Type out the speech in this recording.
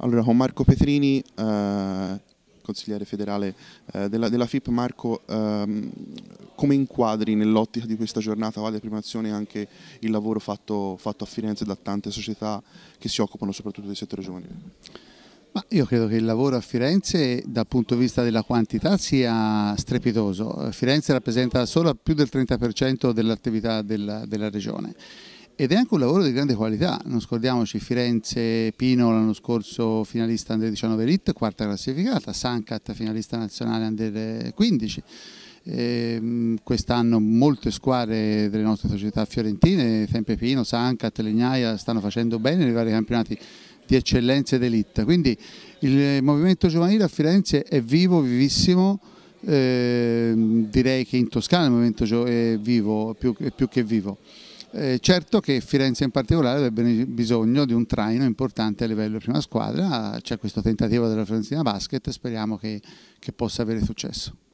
Allora, con Marco Petrini, eh, consigliere federale eh, della, della, FIP, Marco, ehm, come inquadri nell'ottica di questa giornata prima azione anche il lavoro fatto, fatto, a Firenze da tante società che si occupano soprattutto del settore giovanile? Ma io credo che il lavoro a Firenze dal punto di vista della quantità sia strepitoso. Firenze rappresenta solo più del 30% dell'attività della, della regione ed è anche un lavoro di grande qualità, non scordiamoci Firenze Pino l'anno scorso finalista Under 19 Elite, quarta classificata, Sankat finalista nazionale Under 15, ehm, quest'anno molte squadre delle nostre società fiorentine, Tempe Pino, Sankat, Legnaia stanno facendo bene nei vari campionati di eccellenza ed elite, quindi il movimento giovanile a Firenze è vivo, vivissimo, eh, direi che in Toscana il movimento è vivo, più, più che vivo. Eh, certo che Firenze in particolare avrebbe bisogno di un traino importante a livello di prima squadra, c'è questo tentativo della Fiorentina Basket, speriamo che, che possa avere successo.